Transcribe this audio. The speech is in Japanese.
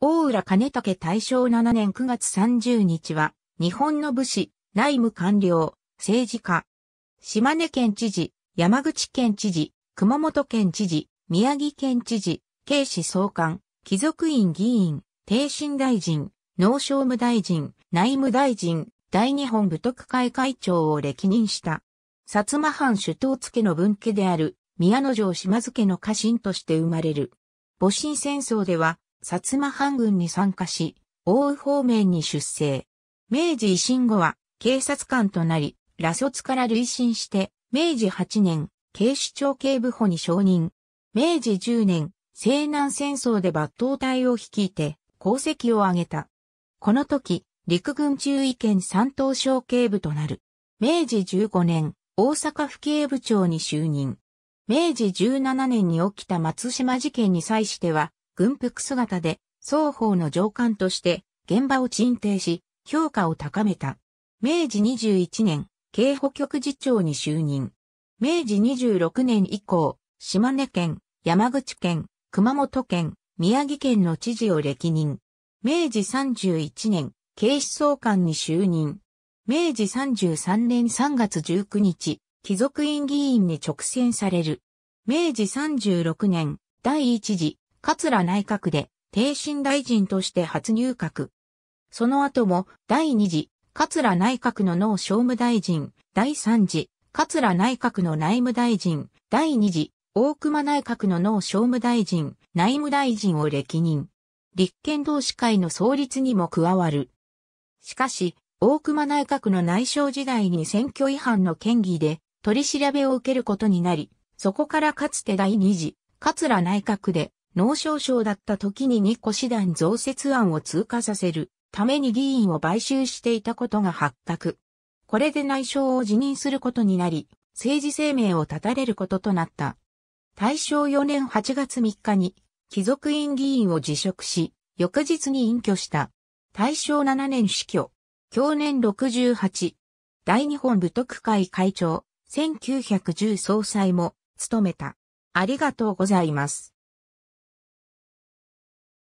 大浦兼武大正7年9月30日は、日本の武士、内務官僚、政治家、島根県知事、山口県知事、熊本県知事、宮城県知事、警視総監、貴族院議員、定身大臣、農商務大臣、内務大臣、大日本武徳会会長を歴任した。薩摩藩首都付の分家である、宮之城島津家の家臣として生まれる。戊辰戦争では、薩摩藩軍に参加し、奥羽方面に出征。明治維新後は警察官となり、羅卒から累進して、明治8年、警視庁警部補に承認。明治10年、西南戦争で抜刀隊を率いて、功績を挙げた。この時、陸軍中尉県三等省警部となる。明治15年、大阪府警部長に就任。明治17年に起きた松島事件に際しては、軍服姿で、双方の上官として現場を鎮定し、評価を高めた。明治21年、警保局次長に就任。明治26年以降、島根県、山口県、熊本県、宮城県の知事を歴任。明治31年、警視総監に就任。明治33年3月19日、貴族院議員に直選される。明治36年、第一次桂内閣で、定身大臣として初入閣。その後も、第二次、桂内閣の農商務大臣、第三次、桂内閣の内務大臣、第二次、大熊内閣の農商務大臣、内務大臣を歴任。立憲同志会の創立にも加わる。しかし、大熊内閣の内省時代に選挙違反の嫌疑で取り調べを受けることになり、そこからかつて第二次、桂内閣で脳症症だった時に2個師団増設案を通過させるために議員を買収していたことが発覚。これで内相を辞任することになり、政治生命を絶たれることとなった。大正4年8月3日に、貴族院議員を辞職し、翌日に隠居した。大正7年死去。去年68。大日本部徳会会長、1910総裁も、務めた。ありがとうございます。